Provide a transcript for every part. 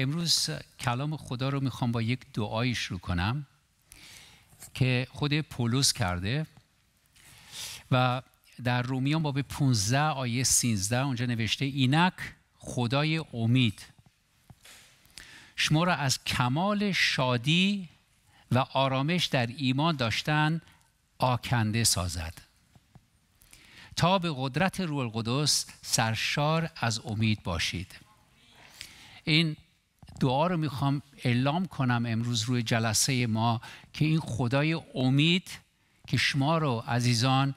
امروز کلام خدا رو میخوام با یک دعایی شروع کنم که خود پولس کرده و در رومیان باب 15 آیه 13 اونجا نوشته اینک خدای امید شما را از کمال شادی و آرامش در ایمان داشتن آکنده سازد تا به قدرت روح القدس سرشار از امید باشید این دعا رو میخوام اعلام کنم امروز روی جلسه ما که این خدای امید که شما رو عزیزان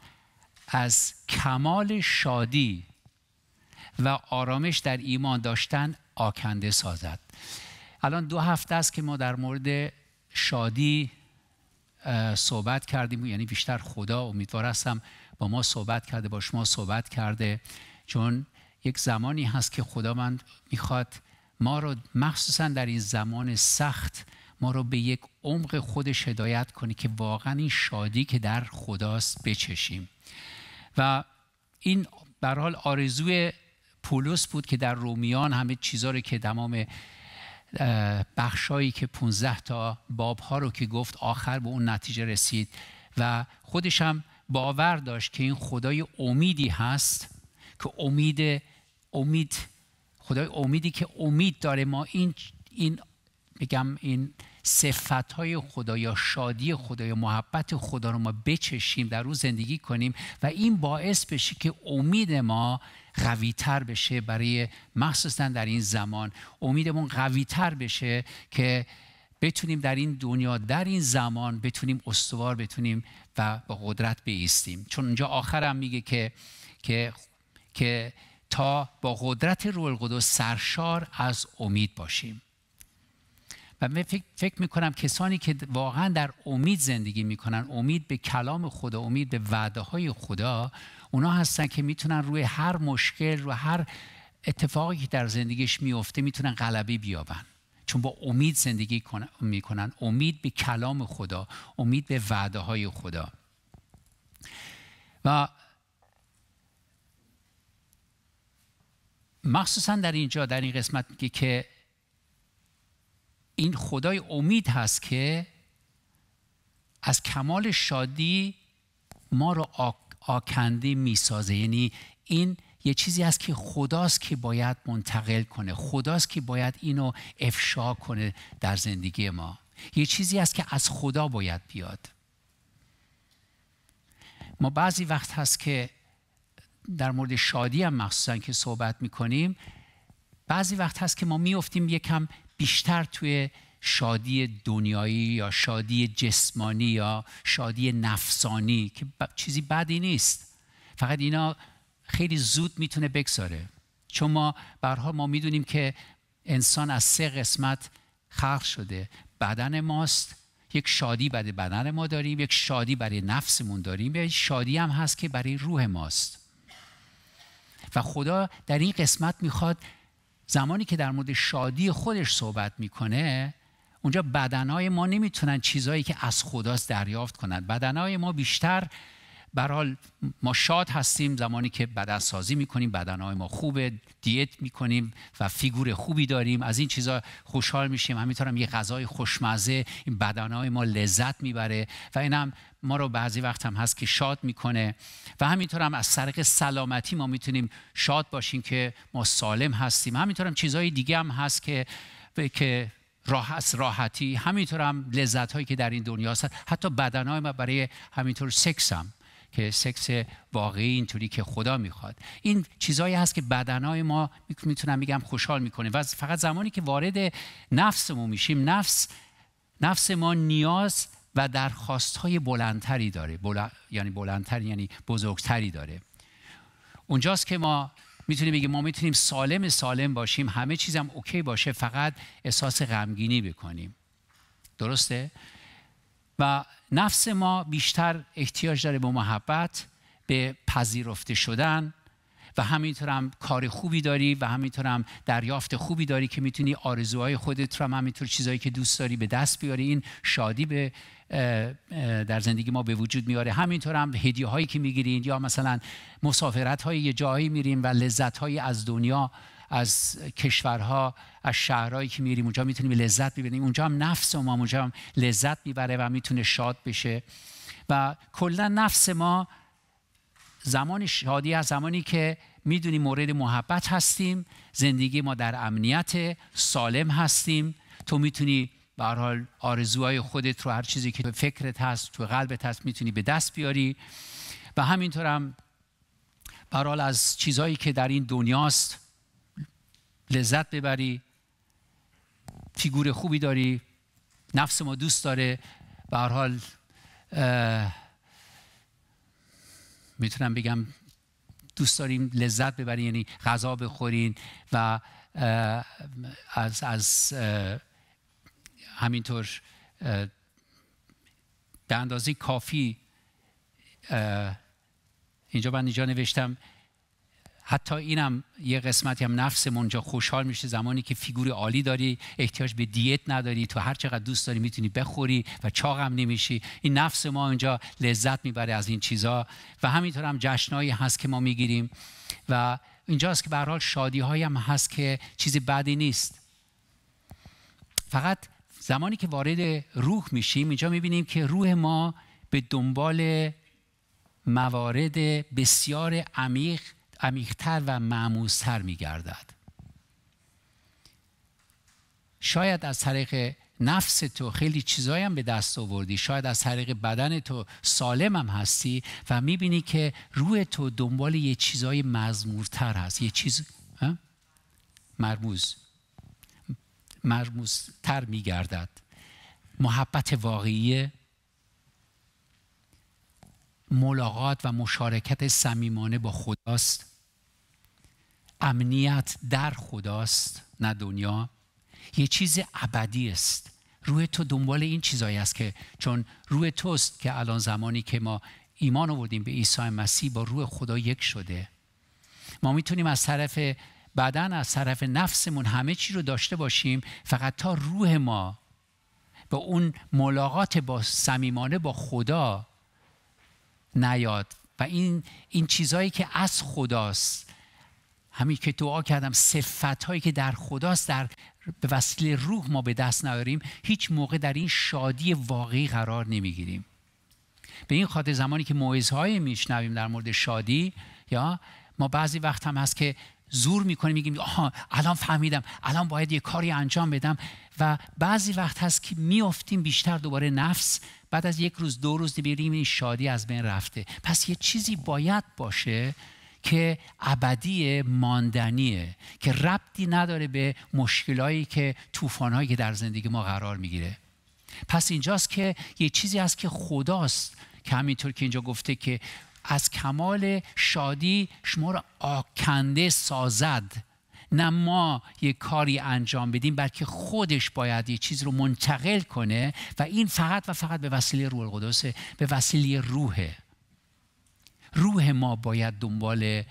از کمال شادی و آرامش در ایمان داشتن آکنده سازد الان دو هفته است که ما در مورد شادی صحبت کردیم یعنی بیشتر خدا امیدوار هستم با ما صحبت کرده با شما صحبت کرده چون یک زمانی هست که خدا من میخواد ما رو مخصوصا در این زمان سخت ما رو به یک عمق خودش هدایت کنه که واقعا این شادی که در خداست بچشیم و این بر حال آرزوی پولس بود که در رومیان همه چیزا رو که تمام بخشایی که 15 تا باب ها رو که گفت آخر به اون نتیجه رسید و خودش هم باور داشت که این خدای امیدی هست که امید امید خدای امیدی که امید داره ما این این میگم این صفت های خدا یا شادی خدا یا محبت خدا رو ما بچشیم در روز زندگی کنیم و این باعث بشه که امید ما قوی تر بشه برای مخصوصا در این زمان امیدمون قوی تر بشه که بتونیم در این دنیا در این زمان بتونیم استوار بتونیم و با قدرت بیستیم چون اونجا آخرم میگه که که که تا با قدرت روح القدس سرشار از امید باشیم و من فکر می کنم کسانی که واقعا در امید زندگی میکنن امید به کلام خدا امید به وعده های خدا اونا هستن که میتونن روی هر مشکل و هر اتفاقی که در زندگیش میفته میتونن غلبه بیابن چون با امید زندگی میکنن امید به کلام خدا امید به وعده های خدا و مخصوصا در اینجا در این قسمت میگه که این خدای امید هست که از کمال شادی ما رو آکنده میسازه یعنی این یه چیزی است که خداست که باید منتقل کنه خداست که باید اینو افشا کنه در زندگی ما یه چیزی است که از خدا باید بیاد ما بعضی وقت هست که در مورد شادی هم مخصوصا که صحبت کنیم بعضی وقت هست که ما میفتیم یکم بیشتر توی شادی دنیایی یا شادی جسمانی یا شادی نفسانی که چیزی بدی نیست فقط اینا خیلی زود میتونه بگذاره چون ما برها ما میدونیم که انسان از سه قسمت خلق شده بدن ماست یک شادی برای بدن ما داریم یک شادی برای نفسمون داریم یک شادی هم هست که برای روح ماست و خدا در این قسمت میخواد زمانی که در مورد شادی خودش صحبت میکنه اونجا بدنهای ما نمیتونن چیزایی که از خداست دریافت کنند بدنهای ما بیشتر برحال ما شاد هستیم زمانی که بدن سازی میکنیم بدنهای ما خوبه دیت میکنیم و فیگور خوبی داریم از این چیزا خوشحال میشیم همینطور هم یه غذای خوشمزه این بدنهای ما لذت میبره و اینم ما رو بعضی وقت هم هست که شاد میکنه و همینطور هم از طریق سلامتی ما میتونیم شاد باشیم که ما سالم هستیم همینطور هم چیزهای دیگه هم هست که که راحتی همینطور هم لذت هایی که در این دنیا هست حتی بدن های ما برای همینطور سکس هم که سکس واقعی اینطوری که خدا میخواد این چیزهایی هست که بدنهای ما میتونم میگم خوشحال میکنه و فقط زمانی که وارد نفسمون میشیم نفس نفس ما نیاز و درخواست های بلندتری داره بلند، یعنی بلندتر، یعنی بزرگتری داره اونجاست که ما میتونیم بگیم ما میتونیم سالم سالم باشیم همه چیزم اوکی باشه فقط احساس غمگینی بکنیم درسته و نفس ما بیشتر احتیاج داره به محبت به پذیرفته شدن و همینطور هم کار خوبی داری و همینطور هم دریافت خوبی داری که میتونی آرزوهای خودت رو هم همینطور چیزایی که دوست داری به دست بیاری این شادی به در زندگی ما به وجود میاره همینطور هم هدیه هایی که میگیرین یا مثلا مسافرت های یه جایی میریم و لذت های از دنیا از کشورها از شهرهایی که میریم اونجا میتونیم لذت ببینیم اونجا هم نفس ما اونجا هم لذت میبره و میتونه شاد بشه و کلا نفس ما زمان شادی از زمانی که میدونیم مورد محبت هستیم زندگی ما در امنیت سالم هستیم تو میتونی به حال آرزوهای خودت رو هر چیزی که تو فکرت هست تو قلبت هست میتونی به دست بیاری و همینطور هم از چیزهایی که در این دنیاست لذت ببری فیگور خوبی داری نفس ما دوست داره به حال میتونم بگم دوست داریم لذت ببریم یعنی غذا بخورین و از از همینطور به اندازه کافی اینجا من اینجا نوشتم حتی اینم یه قسمتی هم نفس اونجا خوشحال میشه زمانی که فیگور عالی داری احتیاج به دیت نداری تو هر چقدر دوست داری میتونی بخوری و چاقم نمیشی این نفس ما اونجا لذت میبره از این چیزا و همینطور هم جشنایی هست که ما میگیریم و اینجاست که به حال شادی هایم هست که چیزی بدی نیست فقط زمانی که وارد روح میشیم اینجا میبینیم که روح ما به دنبال موارد بسیار عمیق عمیقتر و معموزتر میگردد شاید از طریق نفس تو خیلی چیزایی هم به دست آوردی شاید از طریق بدن تو سالم هم هستی و میبینی که روح تو دنبال یه چیزای مزمورتر هست یه چیز مرموز مرموزتر می گردد محبت واقعی ملاقات و مشارکت صمیمانه با خداست امنیت در خداست نه دنیا یه چیز ابدی است روح تو دنبال این چیزایی است که چون روح توست که الان زمانی که ما ایمان آوردیم به عیسی مسیح با روح خدا یک شده ما میتونیم از طرف بعدا از طرف نفسمون همه چی رو داشته باشیم فقط تا روح ما به اون ملاقات با صمیمانه با خدا نیاد و این این چیزهایی که از خداست همین که دعا کردم صفت هایی که در خداست در به وسیله روح ما به دست نیاریم هیچ موقع در این شادی واقعی قرار نمیگیریم به این خاطر زمانی که های میشنویم در مورد شادی یا ما بعضی وقت هم هست که زور میکنیم میگیم آها الان فهمیدم الان باید یه کاری انجام بدم و بعضی وقت هست که میافتیم بیشتر دوباره نفس بعد از یک روز دو روز میبینیم این شادی از بین رفته پس یه چیزی باید باشه که ابدی ماندنیه که ربطی نداره به مشکلایی که طوفانهایی که در زندگی ما قرار میگیره پس اینجاست که یه چیزی هست که خداست که همینطور که اینجا گفته که از کمال شادی شما را آکنده سازد نه ما یه کاری انجام بدیم بلکه خودش باید یه چیز رو منتقل کنه و این فقط و فقط به وسیله روح القدسه به وسیله روحه روح ما باید دنبال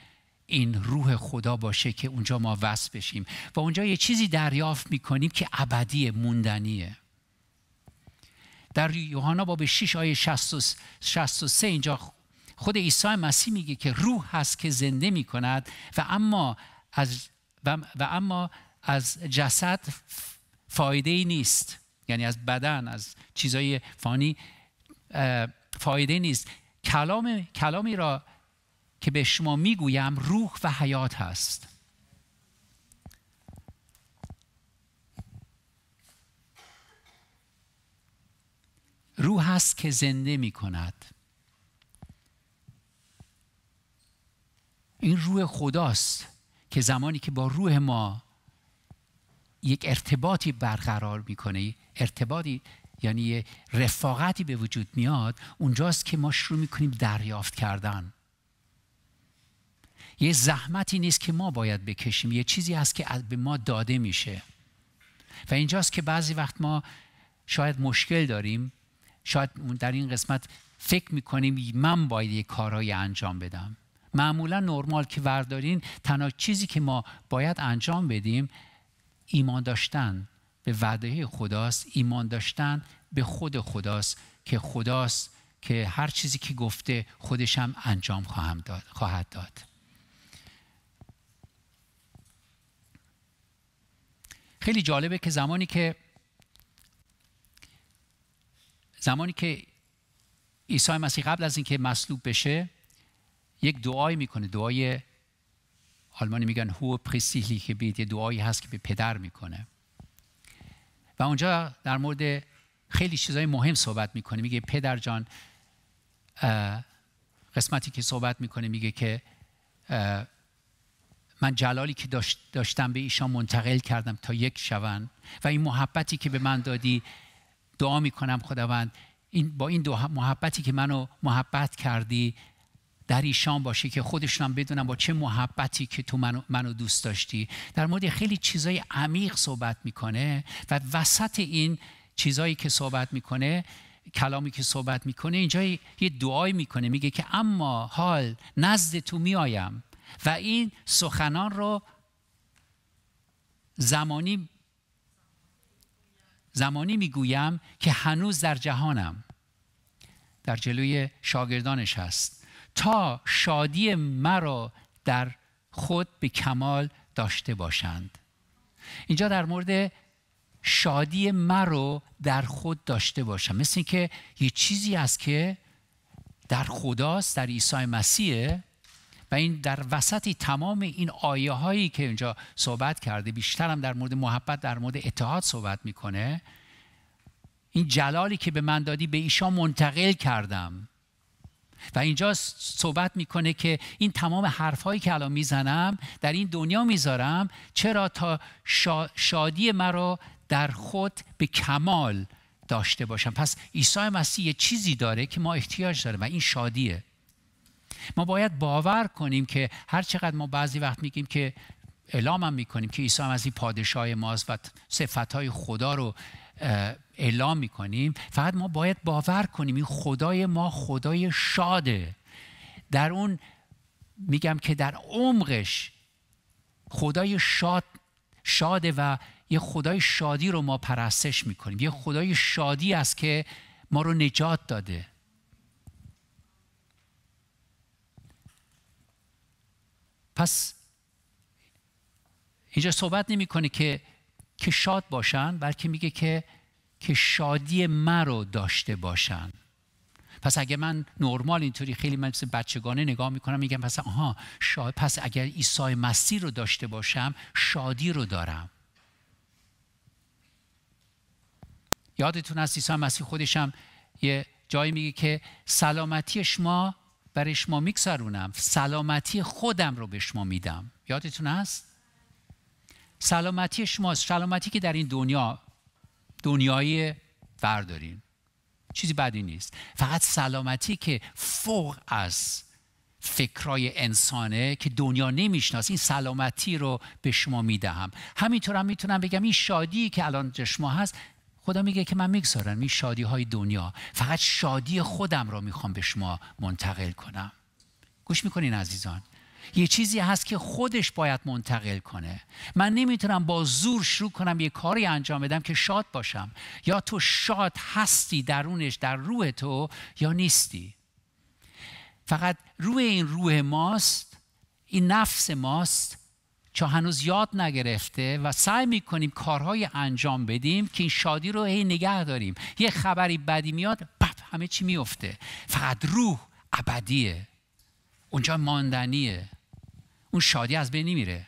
این روح خدا باشه که اونجا ما وصل بشیم و اونجا یه چیزی دریافت میکنیم که ابدی موندنیه در یوحنا باب 6 آیه 63 اینجا خود عیسی مسیح میگه که روح هست که زنده میکند و اما از و, اما از جسد فایده ای نیست یعنی از بدن از چیزای فانی فایده نیست کلام کلامی را که به شما میگویم روح و حیات هست روح هست که زنده میکند این روح خداست که زمانی که با روح ما یک ارتباطی برقرار میکنه ارتباطی یعنی رفاقتی به وجود میاد اونجاست که ما شروع میکنیم دریافت کردن یه زحمتی نیست که ما باید بکشیم یه چیزی هست که به ما داده میشه و اینجاست که بعضی وقت ما شاید مشکل داریم شاید در این قسمت فکر میکنیم من باید یه کارهایی انجام بدم معمولا نرمال که وردارین تنها چیزی که ما باید انجام بدیم ایمان داشتن به وعده خداست ایمان داشتن به خود خداست که خداست که هر چیزی که گفته خودش هم انجام داد، خواهد داد خیلی جالبه که زمانی که زمانی که عیسی مسیح قبل از اینکه مصلوب بشه یک دعایی میکنه دعای آلمانی میگن هو که بیت یه دعایی هست که به پدر میکنه و اونجا در مورد خیلی چیزای مهم صحبت میکنه میگه پدر جان قسمتی که صحبت میکنه میگه که من جلالی که داشتم به ایشان منتقل کردم تا یک شوند و این محبتی که به من دادی دعا میکنم خداوند این با این دو محبتی که منو محبت کردی در ایشان باشه که خودشون هم با چه محبتی که تو منو, منو دوست داشتی در مورد خیلی چیزای عمیق صحبت میکنه و وسط این چیزایی که صحبت میکنه کلامی که صحبت میکنه اینجا یه دعای میکنه میگه که اما حال نزد تو میایم و این سخنان رو زمانی زمانی میگویم که هنوز در جهانم در جلوی شاگردانش هست تا شادی مرا در خود به کمال داشته باشند اینجا در مورد شادی مرا در خود داشته باشم مثل اینکه یه چیزی است که در خداست در عیسی مسیحه و این در وسط تمام این آیه هایی که اینجا صحبت کرده بیشتر هم در مورد محبت در مورد اتحاد صحبت میکنه این جلالی که به من دادی به ایشان منتقل کردم و اینجا صحبت میکنه که این تمام حرفهایی که الان میزنم در این دنیا میذارم چرا تا شادی مرا در خود به کمال داشته باشم پس عیسی مسیح یه چیزی داره که ما احتیاج داریم و این شادیه ما باید باور کنیم که هر چقدر ما بعضی وقت میگیم که اعلام هم میکنیم که عیسی هم از این پادشاه ماست و صفتهای خدا رو اعلام میکنیم فقط ما باید باور کنیم این خدای ما خدای شاده در اون میگم که در عمقش خدای شاد شاده و یه خدای شادی رو ما پرستش میکنیم یه خدای شادی است که ما رو نجات داده پس اینجا صحبت نمیکنه که که شاد باشن بلکه میگه که که شادی رو داشته باشن پس اگه من نرمال اینطوری خیلی من بچگانه نگاه میکنم میگم پس آها پس اگر عیسی مسیح رو داشته باشم شادی رو دارم یادتون هست عیسی مسیح خودشم یه جایی میگه که سلامتی شما برای شما میگذرونم سلامتی خودم رو به شما میدم یادتون هست سلامتی شما، سلامتی که در این دنیا دنیای بردارین چیزی بدی نیست فقط سلامتی که فوق از فکرای انسانه که دنیا نمیشناس این سلامتی رو به شما میدهم همینطور هم میتونم بگم این شادی که الان شما هست خدا میگه که من میگذارم این شادی های دنیا فقط شادی خودم رو میخوام به شما منتقل کنم گوش میکنین عزیزان یه چیزی هست که خودش باید منتقل کنه من نمیتونم با زور شروع کنم یه کاری انجام بدم که شاد باشم یا تو شاد هستی درونش در روح تو یا نیستی فقط روح این روح ماست این نفس ماست چون هنوز یاد نگرفته و سعی میکنیم کارهای انجام بدیم که این شادی رو هی نگه داریم یه خبری بدی میاد پف همه چی میفته فقط روح ابدیه اونجا ماندنیه اون شادی از بین میره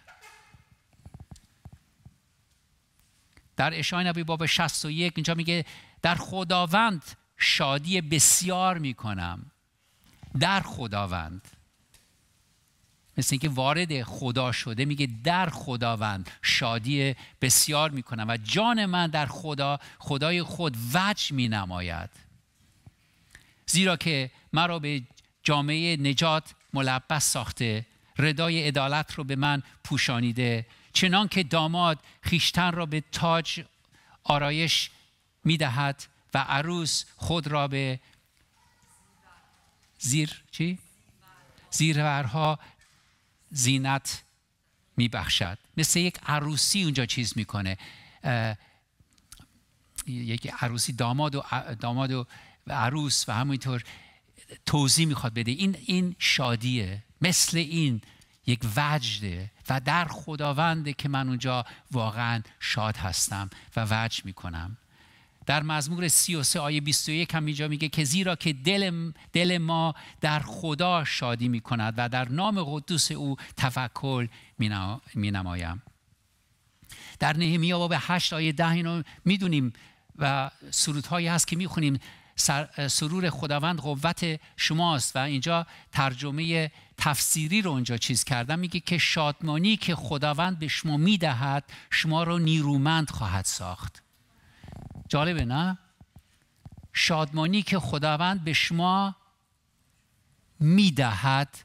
در اشای نبی باب 61 اینجا میگه در خداوند شادی بسیار میکنم در خداوند مثل اینکه وارد خدا شده میگه در خداوند شادی بسیار میکنم و جان من در خدا خدای خود وجه می نماید زیرا که مرا به جامعه نجات ملبس ساخته ردای عدالت رو به من پوشانیده چنان که داماد خیشتن را به تاج آرایش میدهد و عروس خود را به زیر چی؟ زیرورها زینت میبخشد مثل یک عروسی اونجا چیز میکنه یک عروسی داماد و داماد و عروس و همینطور توضیح میخواد بده این این شادیه مثل این یک وجده و در خداونده که من اونجا واقعا شاد هستم و وجد میکنم در مزمور 33 آیه 21 هم اینجا میگه که زیرا که دل, دل ما در خدا شادی میکند و در نام قدوس او تفکل مینمایم در نهمیا باب 8 آیه 10 اینو میدونیم و سرودهایی هست که میخونیم سرور خداوند قوت شماست و اینجا ترجمه تفسیری رو اونجا چیز کردم میگه که شادمانی که خداوند به شما میدهد شما رو نیرومند خواهد ساخت جالبه نه؟ شادمانی که خداوند به شما میدهد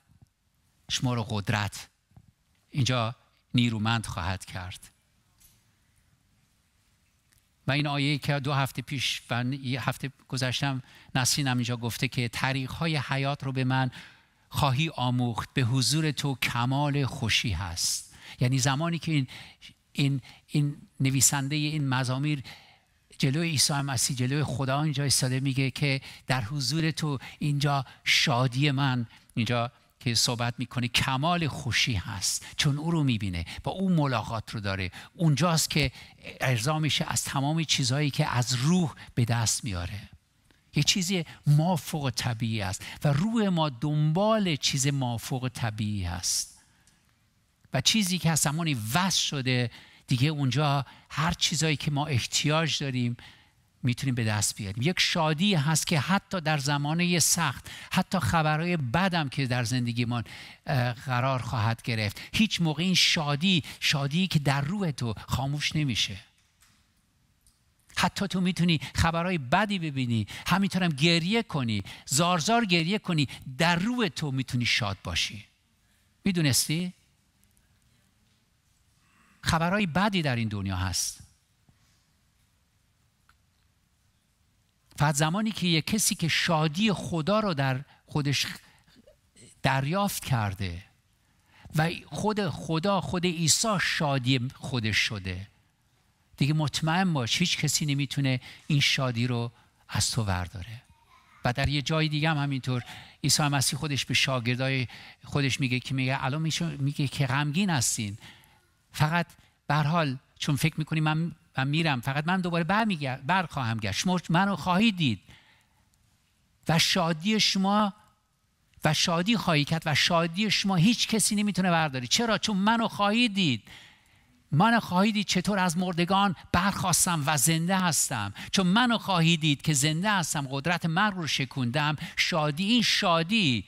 شما رو قدرت اینجا نیرومند خواهد کرد و این آیه که دو هفته پیش و هفته گذشتم نسرینم اینجا گفته که های حیات رو به من خواهی آموخت به حضور تو کمال خوشی هست یعنی زمانی که این, این, این نویسنده این مزامیر جلوی عیسی مسیح جلوی خدا اینجا استاده میگه که در حضور تو اینجا شادی من اینجا که صحبت میکنه کمال خوشی هست چون او رو میبینه با او ملاقات رو داره اونجاست که ارضا میشه از تمام چیزهایی که از روح به دست میاره یه چیزی مافوق طبیعی است و روح ما دنبال چیز مافوق طبیعی هست و چیزی که از زمانی وصل شده دیگه اونجا هر چیزایی که ما احتیاج داریم میتونیم به دست بیاریم یک شادی هست که حتی در زمانه سخت حتی خبرهای بدم که در زندگیمان قرار خواهد گرفت هیچ موقع این شادی شادی که در روح تو خاموش نمیشه حتی تو میتونی خبرهای بدی ببینی همینطورم گریه کنی زارزار گریه کنی در روح تو میتونی شاد باشی میدونستی خبرهای بدی در این دنیا هست فقط زمانی که یک کسی که شادی خدا رو در خودش دریافت کرده و خود خدا خود عیسی شادی خودش شده دیگه مطمئن باش هیچ کسی نمیتونه این شادی رو از تو ورداره و در یه جای دیگه هم همینطور عیسی مسیح خودش به شاگردای خودش میگه که میگه الان میگه که غمگین هستین فقط به حال چون فکر میکنی من و میرم فقط من دوباره بر, خواهم گشت شما منو خواهید دید و شادی شما و شادی خواهی کرد و شادی شما هیچ کسی نمیتونه برداری چرا چون منو خواهید دید منو خواهید دید چطور از مردگان برخواستم و زنده هستم چون منو خواهی دید که زنده هستم قدرت من رو شکوندم شادی این شادی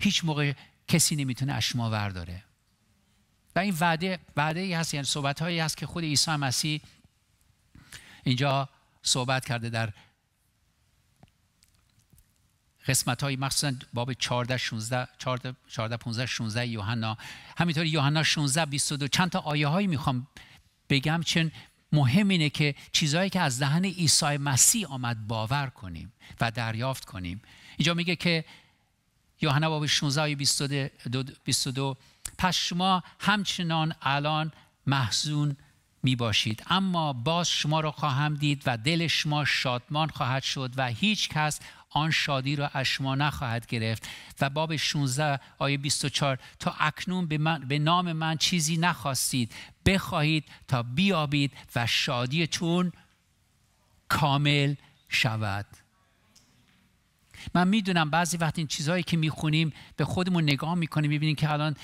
هیچ موقع کسی نمیتونه از شما برداره و این وعده وعده ای هست یعنی صحبت هایی هست که خود عیسی مسیح اینجا صحبت کرده در قسمت های مخصوصا باب 14 16 14 15 16 یوحنا همینطور یوحنا 16 22 چند تا آیه هایی میخوام بگم چون مهم اینه که چیزهایی که از دهن عیسی مسیح آمد باور کنیم و دریافت کنیم اینجا میگه که یوحنا باب 16 آیه 22 پس شما همچنان الان محزون می باشید اما باز شما را خواهم دید و دل شما شادمان خواهد شد و هیچ کس آن شادی را از شما نخواهد گرفت و باب 16 آیه 24 تا اکنون به, من، به نام من چیزی نخواستید بخواهید تا بیابید و شادیتون کامل شود من میدونم بعضی وقت این چیزهایی که میخونیم به خودمون نگاه میکنیم میبینیم که الان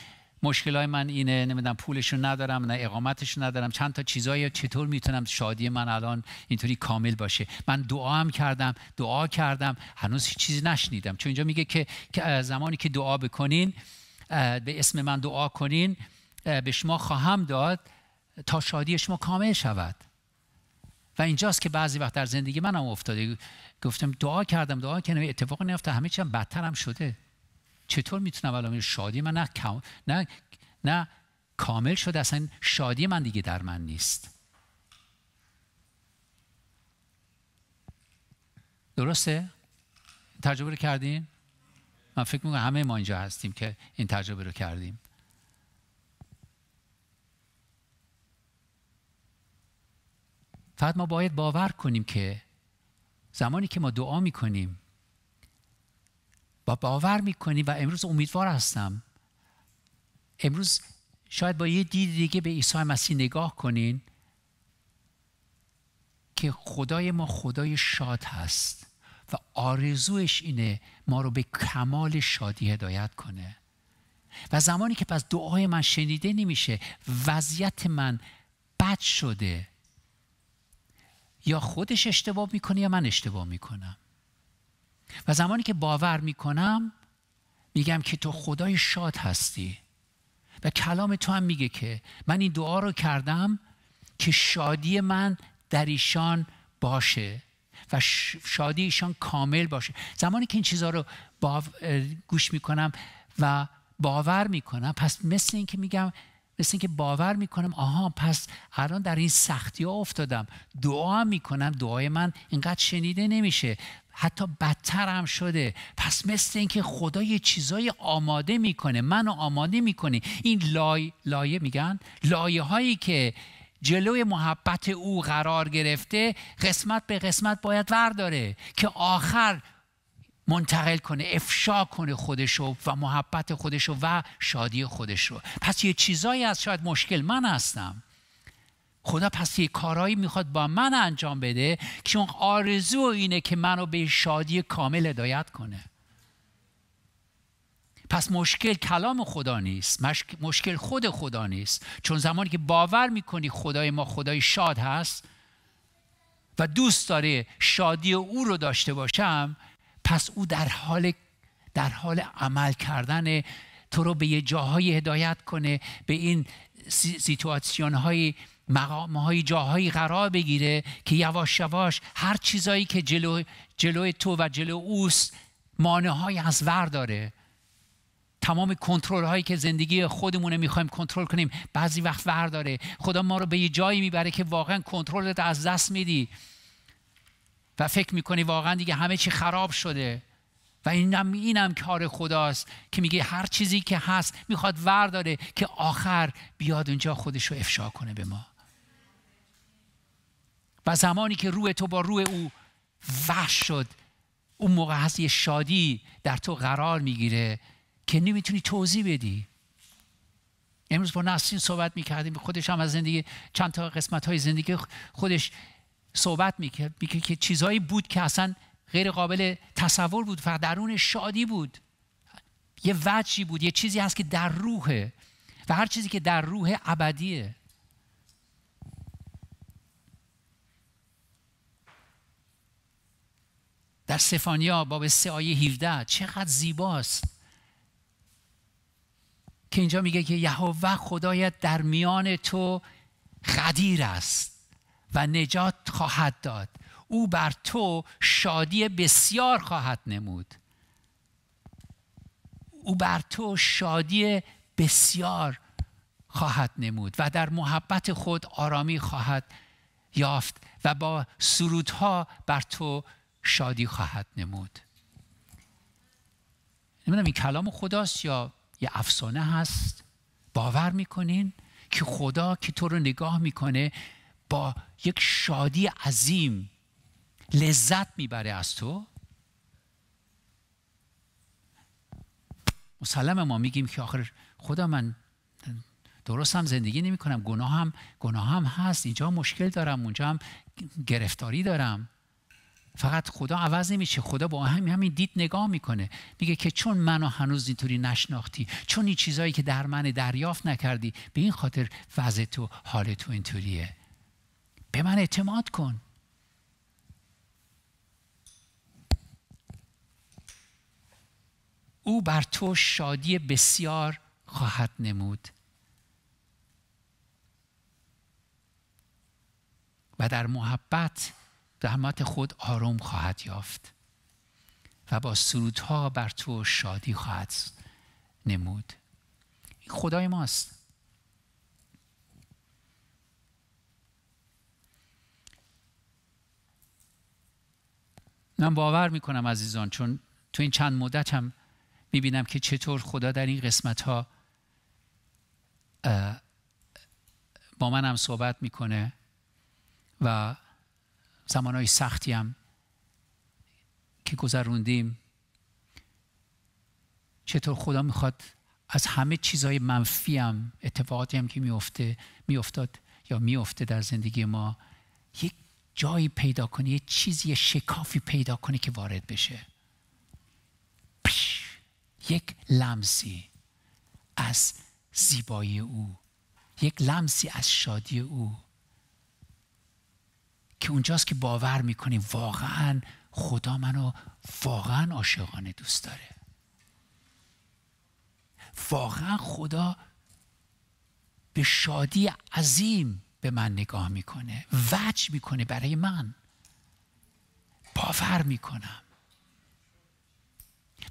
های من اینه نمیدونم پولشون ندارم نه اقامتشون ندارم چند تا چیزایی چطور میتونم شادی من الان اینطوری کامل باشه من دعا هم کردم دعا کردم هنوز هیچ چیزی نشنیدم چون اینجا میگه که زمانی که دعا بکنین به اسم من دعا کنین به شما خواهم داد تا شادی شما کامل شود و اینجاست که بعضی وقت در زندگی منم افتاده گفتم دعا کردم دعا کردم اتفاق نیفته همه چیم بدتر هم شده چطور میتونم الان شادی من نه نه نه کامل شده اصلا شادی من دیگه در من نیست درسته؟ تجربه رو کردین؟ من فکر میکنم همه ما اینجا هستیم که این تجربه رو کردیم فقط ما باید باور کنیم که زمانی که ما دعا میکنیم با باور میکنی و امروز امیدوار هستم امروز شاید با یه دید دیگه به عیسی مسیح نگاه کنین که خدای ما خدای شاد هست و آرزوش اینه ما رو به کمال شادی هدایت کنه و زمانی که پس دعای من شنیده نمیشه وضعیت من بد شده یا خودش اشتباه میکنه یا من اشتباه میکنم و زمانی که باور میکنم میگم که تو خدای شاد هستی و کلام تو هم میگه که من این دعا رو کردم که شادی من در ایشان باشه و شادی ایشان کامل باشه زمانی که این چیزها رو گوش میکنم و باور میکنم پس مثل اینکه میگم مثل اینکه باور میکنم آها پس الان در این سختی ها افتادم دعا میکنم دعای من اینقدر شنیده نمیشه حتی بدتر هم شده پس مثل اینکه خدا یه چیزای آماده میکنه منو آماده میکنه این لای لایه میگن لایه هایی که جلوی محبت او قرار گرفته قسمت به قسمت باید ورداره که آخر منتقل کنه افشا کنه خودشو و محبت خودشو و شادی خودش رو پس یه چیزایی از شاید مشکل من هستم خدا پس یه کارایی میخواد با من انجام بده که اون آرزو اینه که منو به شادی کامل هدایت کنه پس مشکل کلام خدا نیست مشکل خود خدا نیست چون زمانی که باور میکنی خدای ما خدای شاد هست و دوست داره شادی او رو داشته باشم پس او در حال در حال عمل کردن تو رو به یه جاهای هدایت کنه به این سیتواسیون هایی های جاهایی قرار بگیره که یواش یواش هر چیزایی که جلو جلوی تو و جلو اوست مانه های از ور داره تمام کنترل هایی که زندگی خودمونه میخوایم کنترل کنیم بعضی وقت ور داره خدا ما رو به یه جایی میبره که واقعا کنترلت از دست میدی و فکر میکنی واقعا دیگه همه چی خراب شده و اینم اینم کار خداست که میگه هر چیزی که هست میخواد ور داره که آخر بیاد اونجا خودش رو افشا کنه به ما و زمانی که روح تو با روح او وحش شد اون موقع هست یه شادی در تو قرار میگیره که نمیتونی توضیح بدی امروز با نسلین صحبت میکردیم خودش هم از زندگی چند تا قسمت های زندگی خودش صحبت میکرد میکرد که چیزهایی بود که اصلا غیر قابل تصور بود و درون شادی بود یه وجهی بود یه چیزی هست که در روحه و هر چیزی که در روح ابدیه در سفانیا باب 3 آیه 17 چقدر زیباست که اینجا میگه که یهوه خدایت در میان تو قدیر است و نجات خواهد داد او بر تو شادی بسیار خواهد نمود او بر تو شادی بسیار خواهد نمود و در محبت خود آرامی خواهد یافت و با سرودها بر تو شادی خواهد نمود نمیدونم این کلام خداست یا یه افسانه هست باور میکنین که خدا که تو رو نگاه میکنه با یک شادی عظیم لذت میبره از تو مسلم ما میگیم که آخر خدا من درست هم زندگی نمی کنم گناه هم, گناه هم هست اینجا مشکل دارم اونجا هم گرفتاری دارم فقط خدا عوض نمیشه خدا با همین همین دید نگاه میکنه میگه که چون منو هنوز اینطوری نشناختی چون این چیزایی که در من دریافت نکردی به این خاطر وضع تو حال تو اینطوریه به من اعتماد کن او بر تو شادی بسیار خواهد نمود و در محبت رحمت خود آرام خواهد یافت و با سرودها بر تو شادی خواهد نمود این خدای ماست من باور میکنم عزیزان چون تو این چند مدت هم میبینم که چطور خدا در این قسمت ها با من هم صحبت میکنه و زمانهای سختی هم که گذروندیم چطور خدا میخواد از همه چیزهای منفی هم اتفاقاتی هم که میفته میافتاد یا میفته در زندگی ما یک جایی پیدا کنه یه چیزی شکافی پیدا کنه که وارد بشه پش. یک لمسی از زیبایی او یک لمسی از شادی او که اونجاست که باور میکنیم واقعا خدا منو واقعا عاشقانه دوست داره واقعا خدا به شادی عظیم به من نگاه میکنه وجه میکنه برای من باور میکنم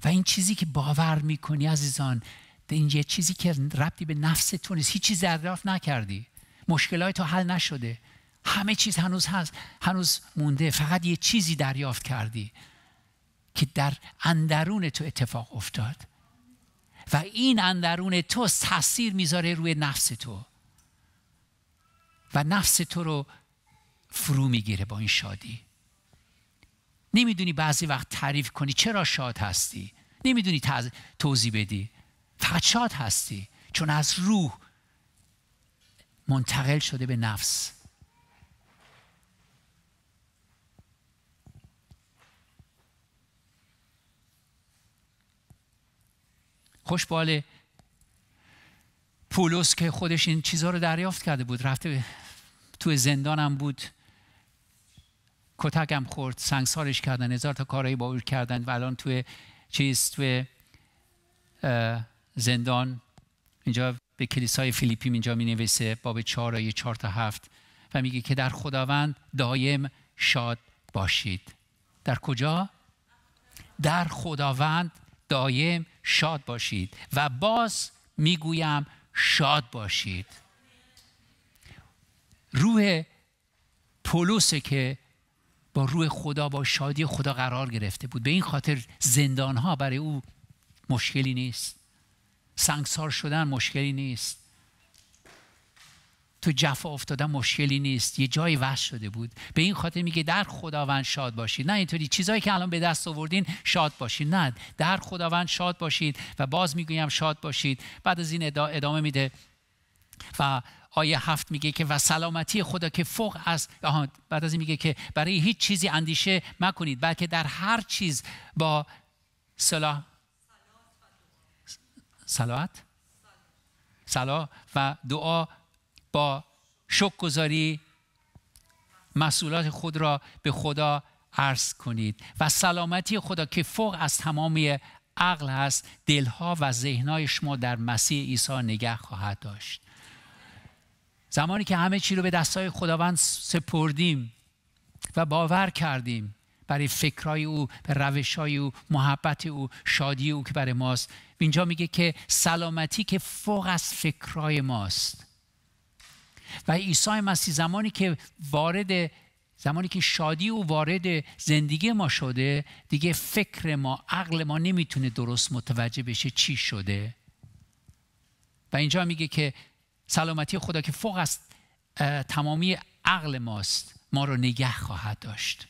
و این چیزی که باور میکنی عزیزان این یه چیزی که ربطی به نفس تو نیست هیچی دریافت نکردی مشکلات تو حل نشده همه چیز هنوز هست هنوز مونده فقط یه چیزی دریافت کردی که در اندرون تو اتفاق افتاد و این اندرون تو تاثیر میذاره روی نفس تو و نفس تو رو فرو میگیره با این شادی نمیدونی بعضی وقت تعریف کنی چرا شاد هستی نمیدونی توضیح بدی فقط شاد هستی چون از روح منتقل شده به نفس خوشبال پولس که خودش این چیزها رو دریافت کرده بود رفته توی زندانم بود کتکم خورد سنگسارش کردن هزار تا کارایی با کردن و الان توی چیز توی زندان اینجا به کلیسای فیلیپی اینجا می نویسه باب چهار آیه چهار تا هفت و میگه که در خداوند دایم شاد باشید در کجا؟ در خداوند دایم شاد باشید و باز میگویم شاد باشید روح پولس که با روح خدا با شادی خدا قرار گرفته بود به این خاطر زندان ها برای او مشکلی نیست سنگسار شدن مشکلی نیست تو جفا افتادن مشکلی نیست یه جایی وحش شده بود به این خاطر میگه در خداوند شاد باشید نه اینطوری چیزایی که الان به دست آوردین شاد باشید نه در خداوند شاد باشید و باز میگویم شاد باشید بعد از این ادامه میده و آیه هفت میگه که و سلامتی خدا که فوق است بعد از این میگه که برای هیچ چیزی اندیشه مکنید بلکه در هر چیز با سلامت سلا و دعا با گذاری مسئولات خود را به خدا عرض کنید و سلامتی خدا که فوق از تمامی عقل هست دلها و ذهنهای شما در مسیح عیسی نگه خواهد داشت زمانی که همه چی رو به دستای خداوند سپردیم و باور کردیم برای فکرای او به روشای او محبت او شادی او که برای ماست اینجا میگه که سلامتی که فوق از فکرای ماست و عیسی مسیح زمانی که وارد زمانی که شادی او وارد زندگی ما شده دیگه فکر ما عقل ما نمیتونه درست متوجه بشه چی شده و اینجا میگه که سلامتی خدا که فوق است تمامی عقل ماست ما رو نگه خواهد داشت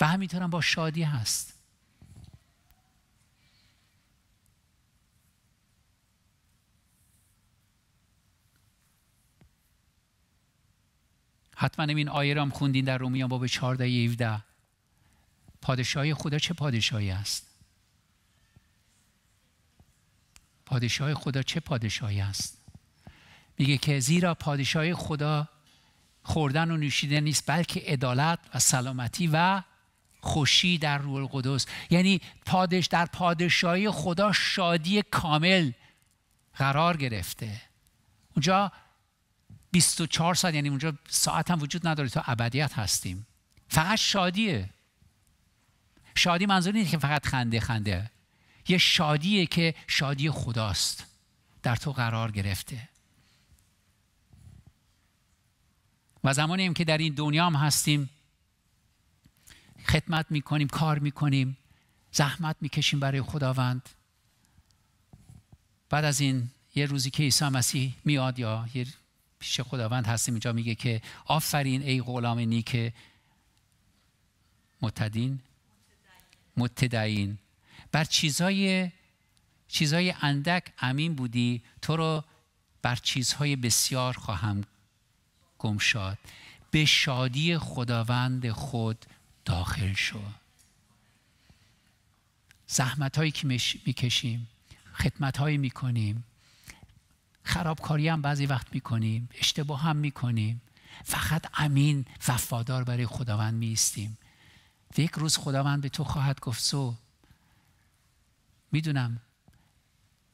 و همینطورم با شادی هست حتما این آیه رو هم خوندین در رومیان باب 14 17 پادشاهی خدا چه پادشاهی است پادشاه خدا چه پادشاهی است میگه که زیرا پادشاه خدا خوردن و نوشیدن نیست بلکه عدالت و سلامتی و خوشی در روح القدس یعنی پادش در پادشاهی خدا شادی کامل قرار گرفته اونجا 24 ساعت یعنی اونجا ساعت هم وجود نداره تا ابدیت هستیم فقط شادیه شادی منظور نیست که فقط خنده خنده یه شادیه که شادی خداست در تو قرار گرفته و زمانیم که در این دنیا هم هستیم خدمت میکنیم کار میکنیم زحمت میکشیم برای خداوند بعد از این یه روزی که عیسی مسیح میاد یا یه پیش خداوند هستیم اینجا میگه که آفرین ای غلام نیک متدین متدین بر چیزهای چیزای اندک امین بودی تو رو بر چیزهای بسیار خواهم گمشاد به شادی خداوند خود داخل شو زحمت هایی که میکشیم خدمت هایی میکنیم خرابکاری هم بعضی وقت میکنیم اشتباه هم میکنیم فقط امین وفادار برای خداوند میستیم و یک روز خداوند به تو خواهد گفت سو میدونم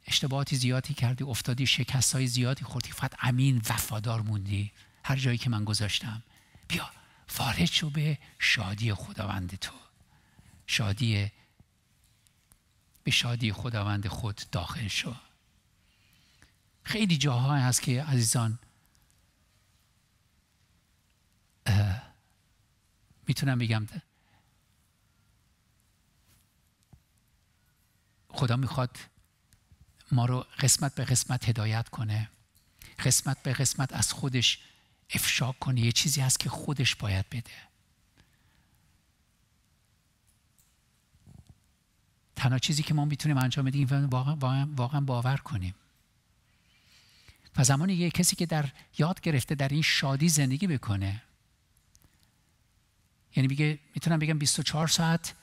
اشتباهاتی زیادی کردی افتادی شکست های زیادی خوردی فقط امین وفادار موندی هر جایی که من گذاشتم بیا وارد شو به شادی خداوند تو شادی به شادی خداوند خود داخل شو خیلی جاها هست که عزیزان میتونم بگم خدا میخواد ما رو قسمت به قسمت هدایت کنه قسمت به قسمت از خودش افشا کنه یه چیزی هست که خودش باید بده تنها چیزی که ما میتونیم انجام بدیم واقعا, واقعا باور کنیم و زمانی یه کسی که در یاد گرفته در این شادی زندگی بکنه یعنی بگه میتونم بگم 24 ساعت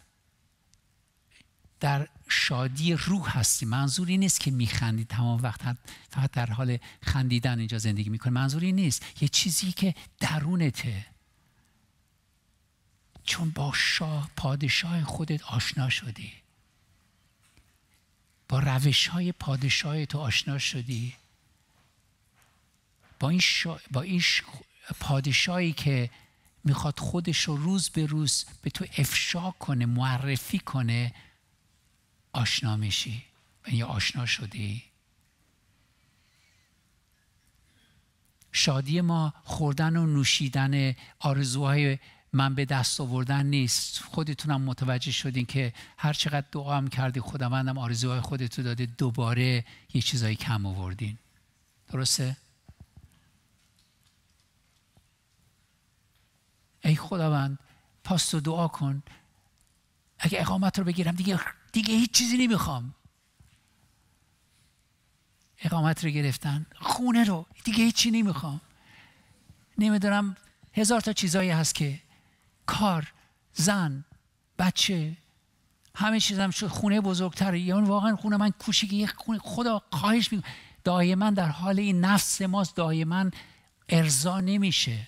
در شادی روح هستی منظوری نیست که میخندی تمام وقت فقط در حال خندیدن اینجا زندگی میکنه منظوری نیست یه چیزی که درونته چون با شاه پادشاه خودت آشنا شدی با روش های پادشاه تو آشنا شدی با این, شا... با این پادشاهی که میخواد خودش رو روز به روز به تو افشا کنه معرفی کنه آشنا میشی و یا آشنا شدی شادی ما خوردن و نوشیدن آرزوهای من به دست آوردن نیست خودتونم متوجه شدین که هر چقدر دعا هم کردی خداوندم آرزوهای خودتو داده دوباره یه چیزایی کم آوردین درسته؟ ای خداوند پاس و دعا کن اگه اقامت رو بگیرم دیگه دیگه هیچ چیزی نمیخوام اقامت رو گرفتن خونه رو دیگه هیچی نمیخوام نمیدونم هزار تا چیزایی هست که کار زن بچه همه چیزم شد خونه بزرگتر یا یعنی واقعا خونه من کوچیکی خونه خدا خواهش میکنم دائما در حال این نفس ماست دایما ارضا نمیشه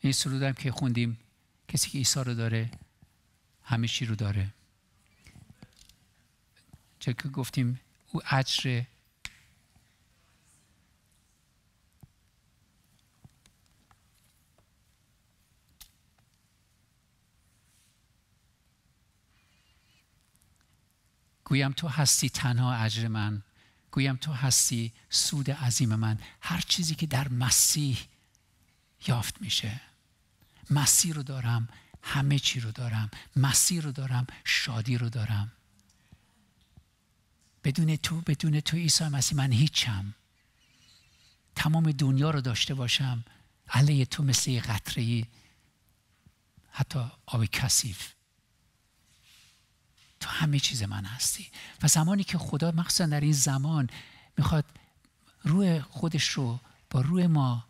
این سرودم که خوندیم کسی که عیسی رو داره همه چی رو داره چه که گفتیم او عجر. گویم تو هستی تنها اجر من گویم تو هستی سود عظیم من هر چیزی که در مسیح یافت میشه مسیر رو دارم همه چی رو دارم مسیر رو دارم شادی رو دارم بدون تو بدون تو عیسی مسیح من هیچم تمام دنیا رو داشته باشم علیه تو مثل قطره حتی آب کثیف تو همه چیز من هستی و زمانی که خدا مخصوصا در این زمان میخواد روی خودش رو با روی ما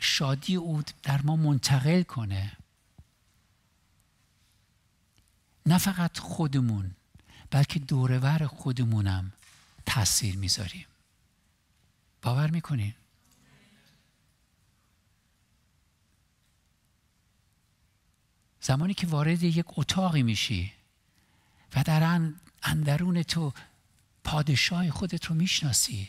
شادی او در ما منتقل کنه نه فقط خودمون بلکه دورور خودمونم تاثیر میذاریم باور میکنین زمانی که وارد یک اتاقی میشی و در اندرون تو پادشاه خودت رو میشناسی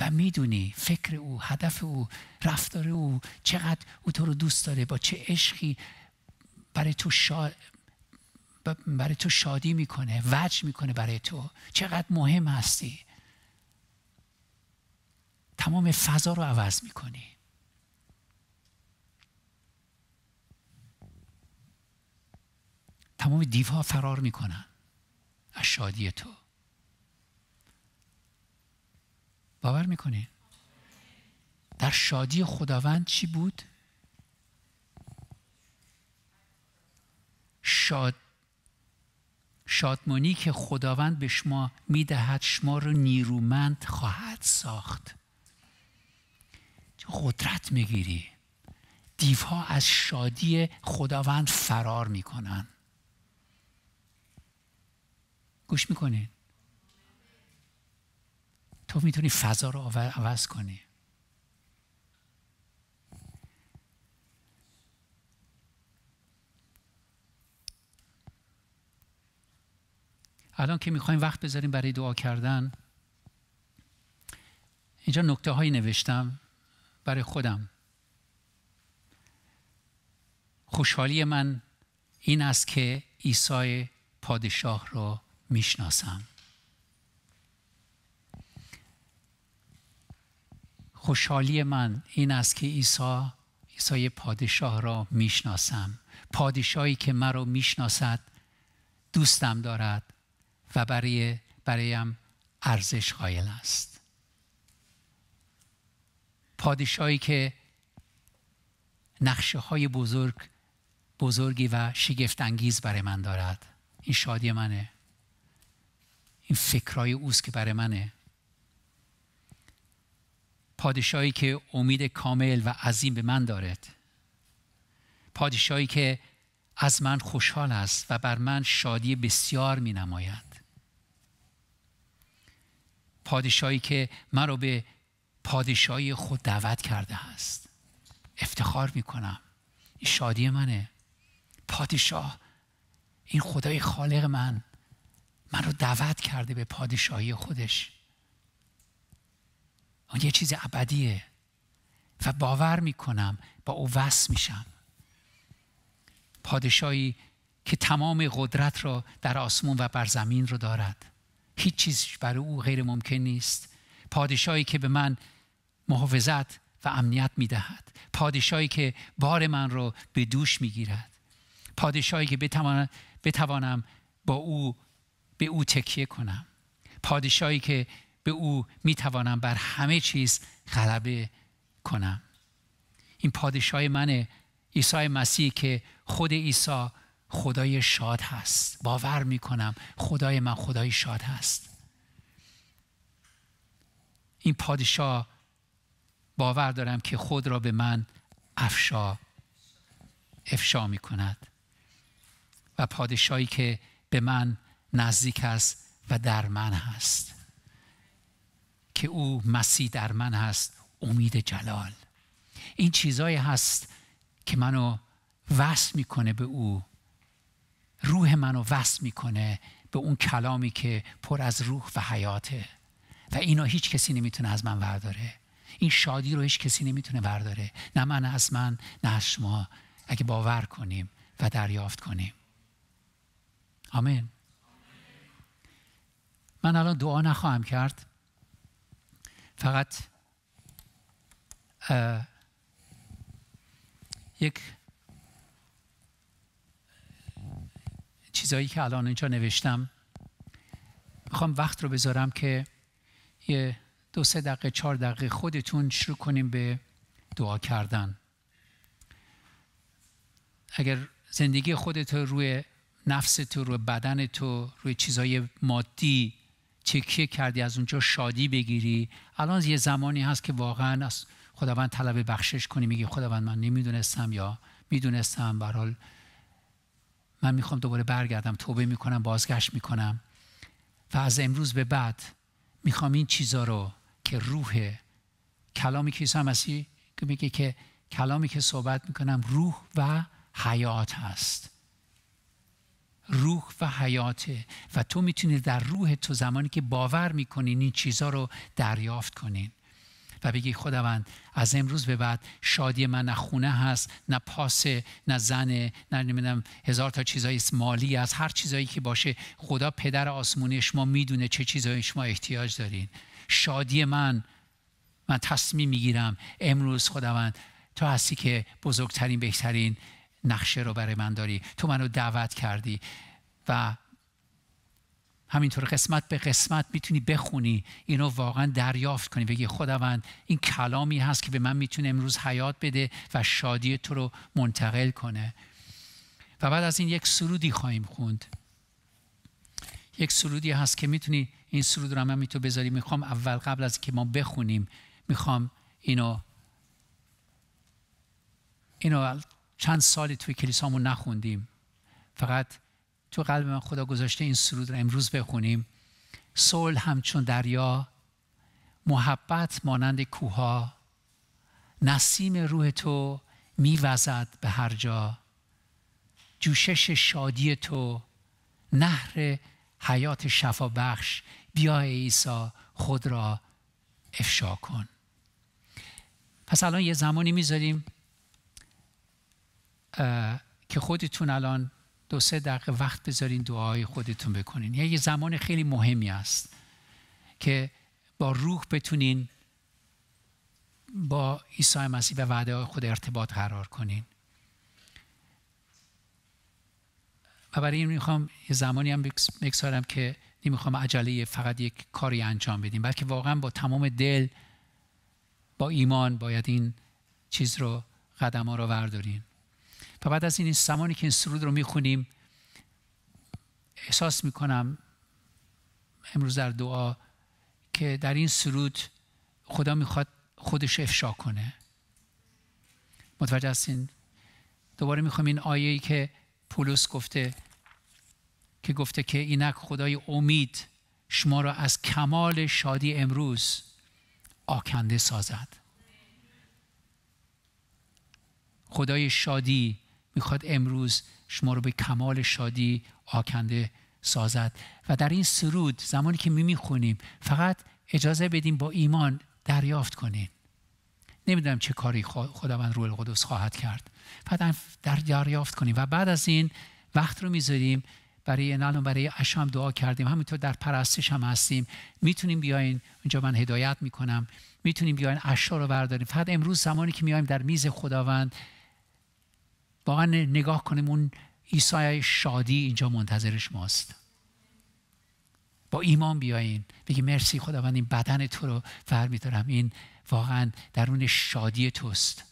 و میدونی فکر او هدف او رفتار او چقدر او تو رو دوست داره با چه عشقی برای تو شاد برای تو شادی میکنه وجه میکنه برای تو چقدر مهم هستی تمام فضا رو عوض میکنی تمام دیوها فرار میکنن از شادی تو باور میکنه. در شادی خداوند چی بود؟ شاد شادمانی که خداوند به شما میدهد شما رو نیرومند خواهد ساخت قدرت میگیری دیوها از شادی خداوند فرار میکنن گوش میکنید تو میتونی فضا رو عوض کنی الان که میخوایم وقت بذاریم برای دعا کردن اینجا نکته هایی نوشتم برای خودم خوشحالی من این است که عیسی پادشاه را میشناسم خوشحالی من این است که عیسی عیسی پادشاه را میشناسم پادشاهی که مرا میشناسد دوستم دارد و برای برایم ارزش قائل است پادشاهی که نقشه های بزرگ بزرگی و شگفتانگیز برای من دارد این شادی منه این فکرای اوست که برای منه پادشاهی که امید کامل و عظیم به من دارد پادشاهی که از من خوشحال است و بر من شادی بسیار می نماید پادشاهی که مرا به پادشاهی خود دعوت کرده است افتخار می کنم این شادی منه پادشاه این خدای خالق من من رو دعوت کرده به پادشاهی خودش اون یه چیز ابدیه و باور میکنم با او وصل میشم پادشاهی که تمام قدرت را در آسمون و بر زمین رو دارد هیچ چیز برای او غیر ممکن نیست پادشاهی که به من محافظت و امنیت میدهد پادشاهی که بار من رو به دوش میگیرد پادشاهی که بتوانم با او به او تکیه کنم پادشاهی که به او می توانم بر همه چیز غلبه کنم این پادشاه من عیسی مسیح که خود عیسی خدای شاد هست باور میکنم خدای من خدای شاد هست این پادشاه باور دارم که خود را به من افشا افشا می کند و پادشاهی که به من نزدیک است و در من هست که او مسیح در من هست امید جلال این چیزایی هست که منو وصل میکنه به او روح منو وصل میکنه به اون کلامی که پر از روح و حیاته و اینا هیچ کسی نمیتونه از من ورداره این شادی رو هیچ کسی نمیتونه ورداره نه من از من نه از شما اگه باور کنیم و دریافت کنیم آمین من الان دعا نخواهم کرد فقط یک چیزایی که الان اینجا نوشتم میخوام وقت رو بذارم که یه دو سه دقیقه چهار دقیقه خودتون شروع کنیم به دعا کردن اگر زندگی خودت روی نفس تو روی بدن تو روی چیزای مادی تکیه کردی از اونجا شادی بگیری الان یه زمانی هست که واقعا از خداوند طلب بخشش کنی میگی خداوند من نمیدونستم یا میدونستم برحال من میخوام دوباره برگردم توبه میکنم بازگشت میکنم و از امروز به بعد میخوام این چیزا رو که روح کلامی که عیسی مسیح میگه که کلامی که صحبت میکنم روح و حیات هست روح و حیاته و تو میتونی در روح تو زمانی که باور میکنین این چیزها رو دریافت کنین و بگی خداوند از امروز به بعد شادی من نه خونه هست نه پاس نه زنه نه نمیدونم هزار تا چیزای مالی از هر چیزایی که باشه خدا پدر آسمونی شما میدونه چه چیزایی شما احتیاج دارین شادی من من تصمیم میگیرم امروز خداوند تو هستی که بزرگترین بهترین نقشه رو برای من داری تو منو دعوت کردی و همینطور قسمت به قسمت میتونی بخونی اینو واقعا دریافت کنی بگی خداوند این کلامی هست که به من میتونه امروز حیات بده و شادی تو رو منتقل کنه و بعد از این یک سرودی خواهیم خوند یک سرودی هست که میتونی این سرود رو هم من تو بذاری میخوام اول قبل از که ما بخونیم میخوام اینو اینو چند سالی توی کلیسامون نخوندیم فقط تو قلب من خدا گذاشته این سرود رو امروز بخونیم صلح همچون دریا محبت مانند کوها نسیم روح تو میوزد به هر جا جوشش شادی تو نهر حیات شفا بخش بیا عیسی خود را افشا کن پس الان یه زمانی میذاریم که خودتون الان دو سه دقیقه وقت بذارین دعای خودتون بکنین یعنی یه زمان خیلی مهمی است که با روح بتونین با عیسی مسیح و وعده های خود ارتباط قرار کنین و برای این میخوام یه زمانی هم بگذارم که نمیخوام عجله فقط یک کاری انجام بدیم بلکه واقعا با تمام دل با ایمان باید این چیز رو قدم ها رو وردارین و بعد از این زمانی که این سرود رو میخونیم احساس میکنم امروز در دعا که در این سرود خدا میخواد خودش افشا کنه متوجه هستین دوباره میخوام این آیه ای که پولس گفته که گفته که اینک خدای امید شما را از کمال شادی امروز آکنده سازد خدای شادی میخواد امروز شما رو به کمال شادی آکنده سازد و در این سرود زمانی که می میخونیم فقط اجازه بدیم با ایمان دریافت کنیم نمیدونم چه کاری خداوند روح القدس خواهد کرد فقط در دریافت کنیم و بعد از این وقت رو میذاریم برای انال و برای اشام دعا کردیم همینطور در پرستش هم هستیم میتونیم بیاین اونجا من هدایت میکنم میتونیم بیاین اشا رو برداریم فقط امروز زمانی که میایم در میز خداوند واقعا نگاه کنیم اون عیسی شادی اینجا منتظرش ماست با ایمان بیاین بگی مرسی خداوند این بدن تو رو فر دارم این واقعا درون شادی توست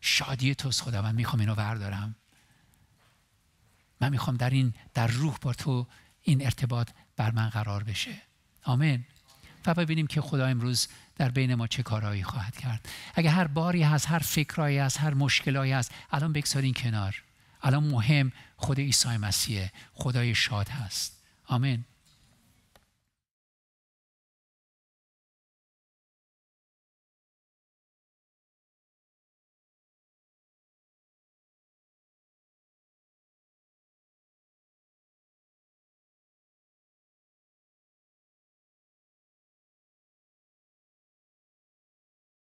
شادی توست خداوند میخوام اینو وردارم من میخوام در این در روح با تو این ارتباط بر من قرار بشه آمین و ببینیم که خدا امروز در بین ما چه کارهایی خواهد کرد اگه هر باری هست هر فکرهایی هست هر مشکلایی هست الان بگذارین کنار الان مهم خود عیسی مسیح خدای شاد هست آمین